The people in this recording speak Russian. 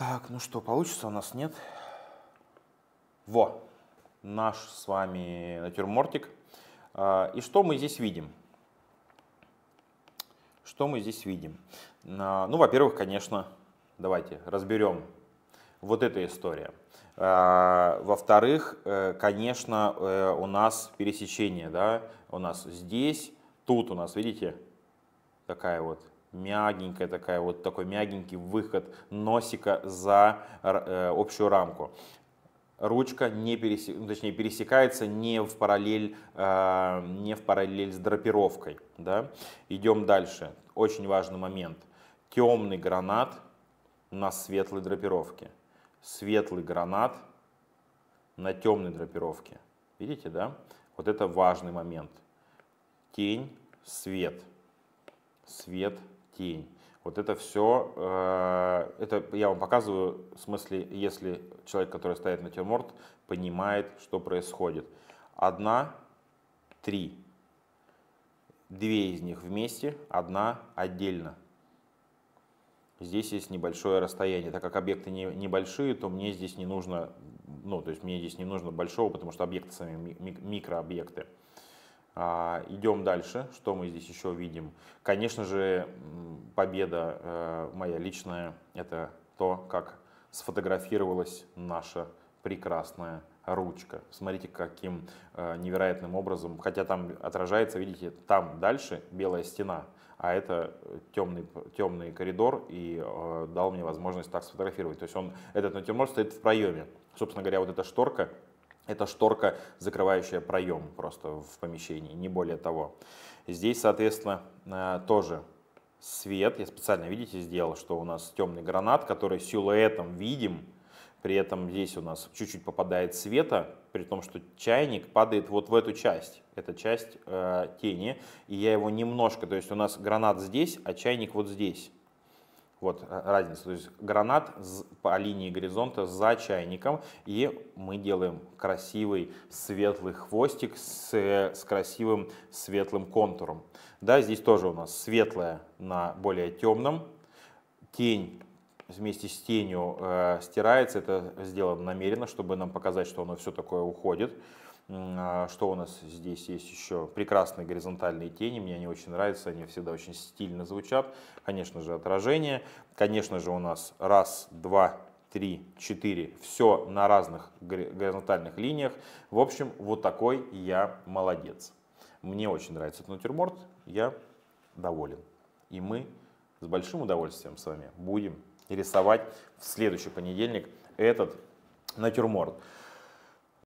Так, ну что, получится у нас, нет? Во, наш с вами натюрмортик. А, и что мы здесь видим? Что мы здесь видим? А, ну, во-первых, конечно, давайте разберем вот эта история. А, во-вторых, э, конечно, э, у нас пересечение, да, у нас здесь, тут у нас, видите, такая вот мягенькая такая, вот такой мягенький выход носика за э, общую рамку. Ручка не пересек, ну, точнее, пересекается не в параллель, э, не в параллель с драпировкой. Да? Идем дальше. Очень важный момент. Темный гранат на светлой драпировке. Светлый гранат на темной драпировке. Видите, да? Вот это важный момент. Тень, свет. Свет, тень. Вот это все, э, это я вам показываю в смысле, если человек, который стоит на тюрморт, понимает, что происходит. Одна, три. Две из них вместе, одна отдельно. Здесь есть небольшое расстояние. Так как объекты не, небольшие, то мне здесь не нужно, ну, то есть мне здесь не нужно большого, потому что объекты сами микрообъекты. А, идем дальше. Что мы здесь еще видим? Конечно же, победа э, моя личная — это то, как сфотографировалась наша прекрасная ручка. Смотрите, каким э, невероятным образом, хотя там отражается, видите, там дальше белая стена, а это темный, темный коридор и э, дал мне возможность так сфотографировать. То есть он, этот натюрморт стоит в проеме. Собственно говоря, вот эта шторка, это шторка, закрывающая проем просто в помещении, не более того. Здесь, соответственно, э, тоже свет. Я специально, видите, сделал, что у нас темный гранат, который силуэтом видим. При этом здесь у нас чуть-чуть попадает света, при том, что чайник падает вот в эту часть. Это часть э, тени. И я его немножко, то есть у нас гранат здесь, а чайник вот здесь. Вот э, разница. То есть гранат по линии горизонта за чайником. И мы делаем красивый светлый хвостик с, с красивым светлым контуром. Да, здесь тоже у нас светлое на более темном. Тень вместе с тенью э, стирается. Это сделано намеренно, чтобы нам показать, что оно все такое уходит. А что у нас здесь есть еще? Прекрасные горизонтальные тени, мне они очень нравятся, они всегда очень стильно звучат. Конечно же, отражение. Конечно же, у нас раз, два, три, четыре. Все на разных горизонтальных линиях. В общем, вот такой я молодец. Мне очень нравится этот натюрморт, я доволен. И мы с большим удовольствием с вами будем рисовать в следующий понедельник этот натюрморт.